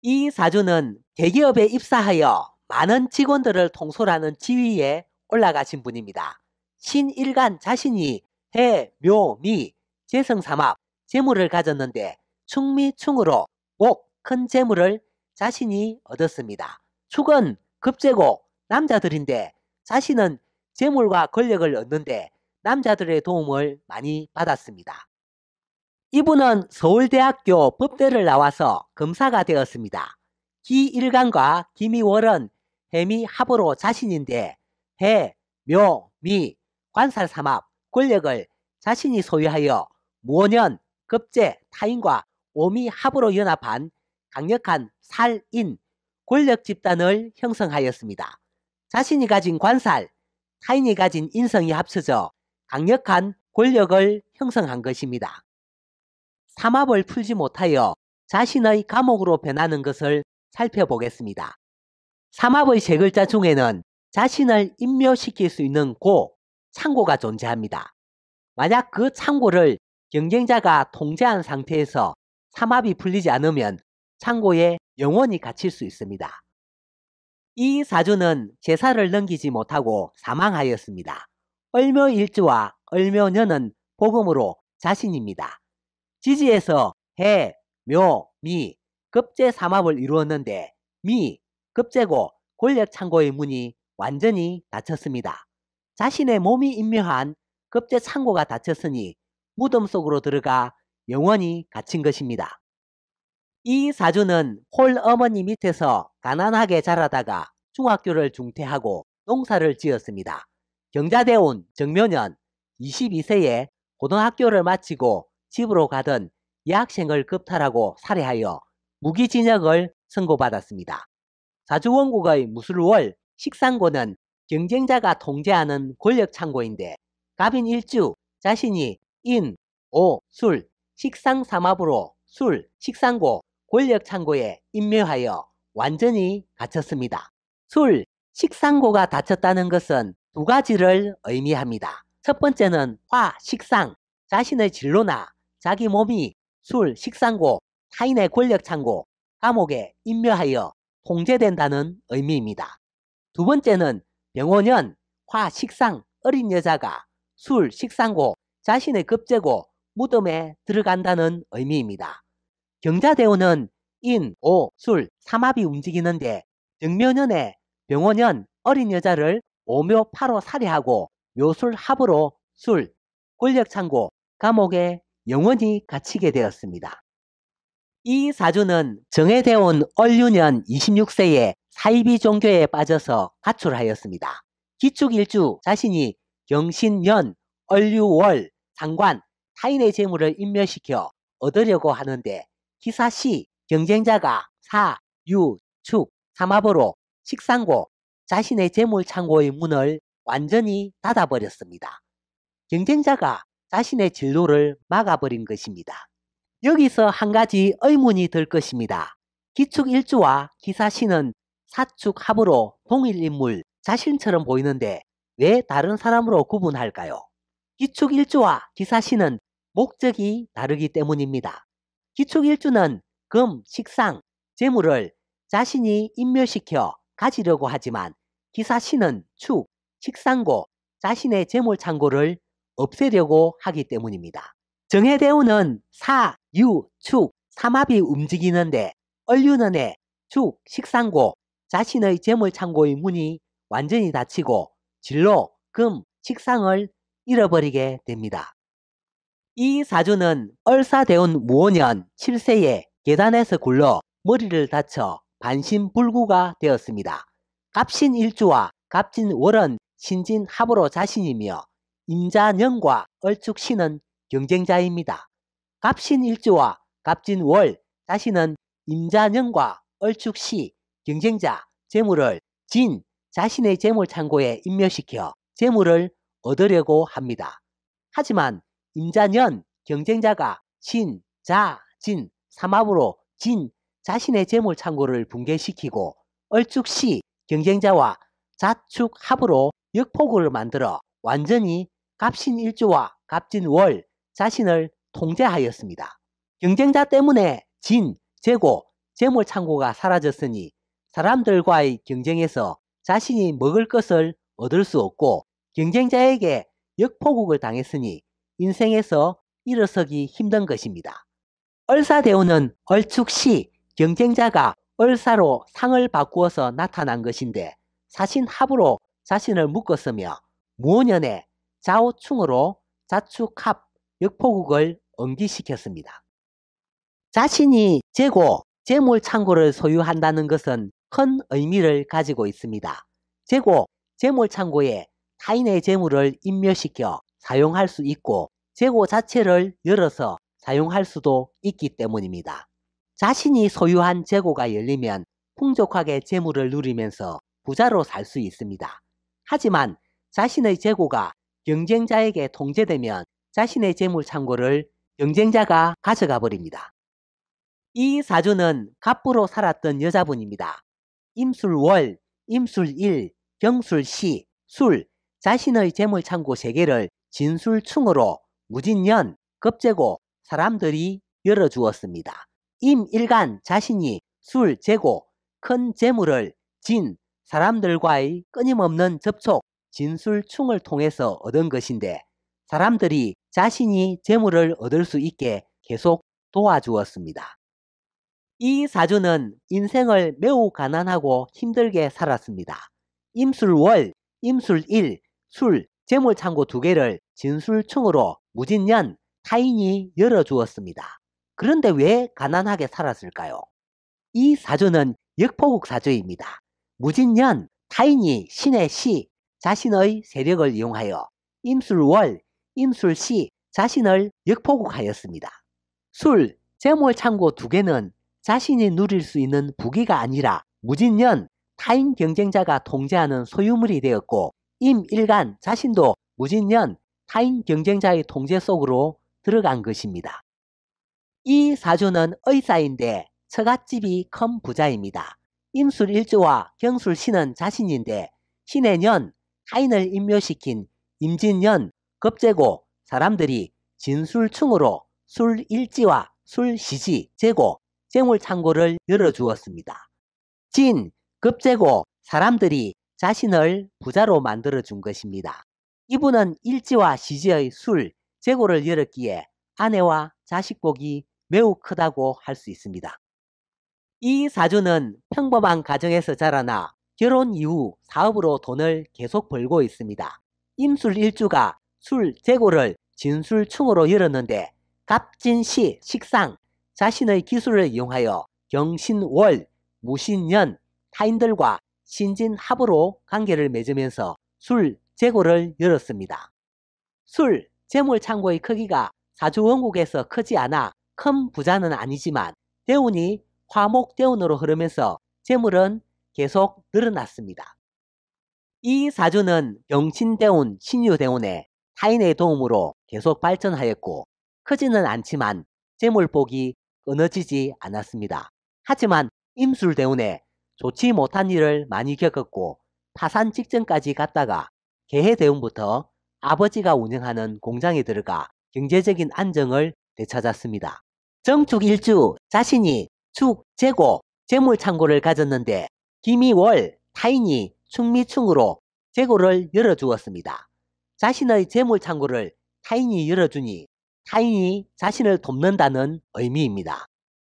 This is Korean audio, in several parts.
이 사주는 대기업에 입사하여 많은 직원들을 통솔하는 지위에 올라가신 분입니다. 신일간 자신이 해, 묘, 미, 재성삼합, 재물을 가졌는데 충미충으로 목, 큰 재물을 자신이 얻었습니다. 축은 급제고 남자들인데 자신은 재물과 권력을 얻는데 남자들의 도움을 많이 받았습니다. 이분은 서울대학교 법대를 나와서 검사가 되었습니다. 기일간과 김이월은 해미 합으로 자신인데 해, 묘, 미, 관살삼합, 권력을 자신이 소유하여 무년, 급제, 타인과 오미 합으로 연합한 강력한 살인, 권력 집단을 형성하였습니다. 자신이 가진 관살, 타인이 가진 인성이 합쳐져 강력한 권력을 형성한 것입니다. 삼합을 풀지 못하여 자신의 감옥으로 변하는 것을 살펴보겠습니다. 삼합의 세 글자 중에는 자신을 임묘시킬 수 있는 고, 창고가 존재합니다. 만약 그 창고를 경쟁자가 통제한 상태에서 삼합이 풀리지 않으면 창고에 영원히 갇힐 수 있습니다. 이 사주는 제사를 넘기지 못하고 사망하였습니다. 얼묘일주와얼묘년은 복음으로 자신입니다. 지지에서 해, 묘, 미, 급제 삼합을 이루었는데 미, 급제고 권력 창고의 문이 완전히 닫혔습니다. 자신의 몸이 임묘한 급제 창고가 닫혔으니 무덤 속으로 들어가 영원히 갇힌 것입니다. 이 사주는 홀 어머니 밑에서 가난하게 자라다가 중학교를 중퇴하고 농사를 지었습니다. 경자대운 정묘년 22세에 고등학교를 마치고 집으로 가던 여학생을 급탈하고 살해하여 무기징역을 선고받았습니다. 자주원국의 무술월 식상고는 경쟁자가 통제하는 권력창고인데 갑인 일주 자신이 인, 오, 술, 식상삼합으로 술, 식상고, 권력창고에 임묘하여 완전히 갇혔습니다. 술, 식상고가 닫혔다는 것은 두 가지를 의미합니다. 첫 번째는 화, 식상, 자신의 진로나 자기 몸이 술, 식상고, 타인의 권력 창고, 감옥에 임묘하여 통제된다는 의미입니다. 두 번째는 병원연, 화, 식상, 어린 여자가 술, 식상고, 자신의 급제고, 무덤에 들어간다는 의미입니다. 경자대우는 인, 오, 술, 삼합이 움직이는데 정면연에 병원연 어린 여자를 오묘파로 살해하고 묘술합으로 술, 권력창고, 감옥에 영원히 갇히게 되었습니다. 이 사주는 정해대온 얼류년 26세에 사이비 종교에 빠져서 가출하였습니다. 기축일주 자신이 경신년, 얼류월, 상관, 타인의 재물을 인멸시켜 얻으려고 하는데 기사시 경쟁자가 사, 유, 축, 삼합으로 식상고 자신의 재물 창고의 문을 완전히 닫아버렸습니다. 경쟁자가 자신의 진로를 막아버린 것입니다. 여기서 한 가지 의문이 들 것입니다. 기축 일주와 기사신은 사축 합으로 동일 인물 자신처럼 보이는데 왜 다른 사람으로 구분할까요? 기축 일주와 기사신은 목적이 다르기 때문입니다. 기축 일주는 금, 식상, 재물을 자신이 인멸시켜 가지려고 하지만 기사신은 축, 식상고, 자신의 재물 창고를 없애려고 하기 때문입니다. 정해대우는 사, 유, 축, 삼합이 움직이는데 얼류는 에 축, 식상고, 자신의 재물창고의 문이 완전히 닫히고 진로, 금, 식상을 잃어버리게 됩니다. 이 사주는 얼사대운 무오년 7세에 계단에서 굴러 머리를 다쳐 반신불구가 되었습니다. 갑신일주와 갑진월은 신진합으로 자신이며 임자년과 얼축신은 경쟁자입니다. 갑신일주와 갑진월 자신은 임자년과 얼축시 경쟁자 재물을 진 자신의 재물 창고에 임묘시켜 재물을 얻으려고 합니다. 하지만 임자년 경쟁자가 신, 자, 진 삼합으로 진 자신의 재물 창고를 붕괴시키고 얼축시 경쟁자와 자축합으로 역폭을 만들어 완전히 갑신 일주와 갑진 월 자신을 통제하였습니다. 경쟁자 때문에 진, 재고, 재물 창고가 사라졌으니 사람들과의 경쟁에서 자신이 먹을 것을 얻을 수 없고 경쟁자에게 역포국을 당했으니 인생에서 일어서기 힘든 것입니다. 얼사대우는 얼축시 경쟁자가 얼사로 상을 바꾸어서 나타난 것인데 사신합으로 자신을 묶었으며 무오년에 좌우충으로 자축합 역포국을 응기시켰습니다. 자신이 재고, 재물 창고를 소유한다는 것은 큰 의미를 가지고 있습니다. 재고, 재물 창고에 타인의 재물을 임묘시켜 사용할 수 있고 재고 자체를 열어서 사용할 수도 있기 때문입니다. 자신이 소유한 재고가 열리면 풍족하게 재물을 누리면서 부자로 살 수 있습니다. 하지만 자신의 재고가 경쟁자에게 통제되면 자신의 재물 창고를 경쟁자가 가져가 버립니다. 이 사주는 갑부로 살았던 여자분입니다. 임술월, 임술일, 경술시, 술, 자신의 재물 창고 세개를 진술충으로 무진년, 급제고 사람들이 열어주었습니다. 임일간 자신이 술, 재고, 큰 재물을 진, 사람들과의 끊임없는 접촉, 진술충을 통해서 얻은 것인데 사람들이 자신이 재물을 얻을 수 있게 계속 도와주었습니다. 이 사주는 인생을 매우 가난하고 힘들게 살았습니다. 임술월, 임술일, 술, 재물창고 두 개를 진술충으로 무진년 타인이 열어주었습니다. 그런데 왜 가난하게 살았을까요? 이 사주는 역포국 사주입니다. 무진년 타인이 신의 시, 자신의 세력을 이용하여 임술월, 임술시 자신을 역포국하였습니다. 술, 재물 창고 두 개는 자신이 누릴 수 있는 부귀가 아니라 무진년 타인 경쟁자가 통제하는 소유물이 되었고 임일간 자신도 무진년 타인 경쟁자의 통제 속으로 들어간 것입니다. 이사조는 의사인데 처갓집이 큰 부자입니다. 임술 일조와 경술 신은 자신인데 신의 년 타인을 임묘시킨 임진년, 급제고 사람들이 진술충으로 술일지와 술시지, 재고, 쟁울창고를 열어주었습니다. 진, 급제고 사람들이 자신을 부자로 만들어준 것입니다. 이분은 일지와 시지의 술, 재고를 열었기에 아내와 자식복이 매우 크다고 할 수 있습니다. 이 사주는 평범한 가정에서 자라나 결혼 이후 사업으로 돈을 계속 벌고 있습니다. 임술 일주가 술 재고를 진술충으로 열었는데 갑진시 식상 자신의 기술을 이용하여 경신월 무신년 타인들과 신진합으로 관계를 맺으면서 술 재고를 열었습니다. 술 재물창고의 크기가 사주원국에서 크지 않아 큰 부자는 아니지만 대운이 화목대운으로 흐르면서 재물은 계속 늘어났습니다. 이 사주는 병신대운신유대운에 타인의 도움으로 계속 발전하였고 크지는 않지만 재물복이 끊어지지 않았습니다. 하지만 임술대운에 좋지 못한 일을 많이 겪었고 파산 직전까지 갔다가 개해대운부터 아버지가 운영하는 공장에 들어가 경제적인 안정을 되찾았습니다. 정축 일주 자신이 축, 재고, 재물 창고를 가졌는데 김이월, 타인이 충미충으로 재고를 열어주었습니다. 자신의 재물 창고를 타인이 열어주니 타인이 자신을 돕는다는 의미입니다.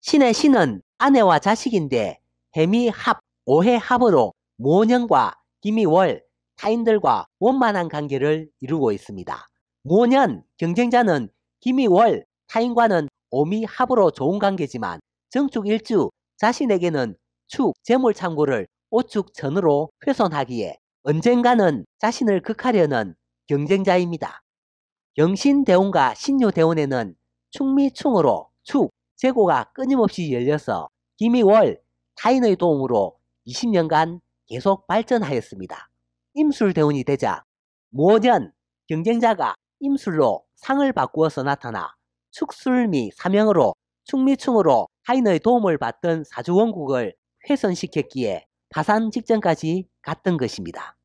신의 신은 아내와 자식인데 해미합, 오해합으로 모년과 김이월, 타인들과 원만한 관계를 이루고 있습니다. 모년 경쟁자는 김이월, 타인과는 오미합으로 좋은 관계지만 정축일주 자신에게는 축 재물 창고를 오축 전으로 훼손하기에 언젠가는 자신을 극하려는 경쟁자입니다. 영신대운과 신유대운에는 충미충으로 축 재고가 끊임없이 열려서 김이월 타인의 도움으로 20년간 계속 발전하였습니다. 임술대운이 되자 무오년 경쟁자가 임술로 상을 바꾸어서 나타나 축술미 사명으로 충미충으로 타인의 도움을 받던 사주원국을 훼손시켰기에 파산 직전까지 갔던 것입니다.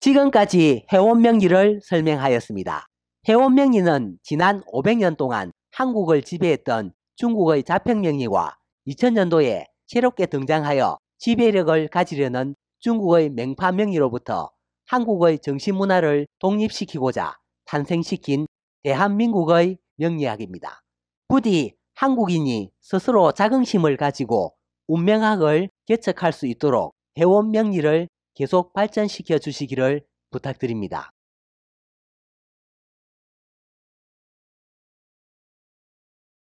지금까지 해원 명리를 설명하였습니다. 해원 명리는 지난 500년 동안 한국을 지배했던 중국의 자평 명리와 2000년도에 새롭게 등장하여 지배력을 가지려는 중국의 맹파 명리로부터 한국의 정신 문화를 독립시키고자 탄생시킨 대한민국의 명리학입니다. 부디 한국인이 스스로 자긍심을 가지고 운명학을 개척할 수 있도록 회원 명리를 계속 발전시켜 주시기를 부탁드립니다.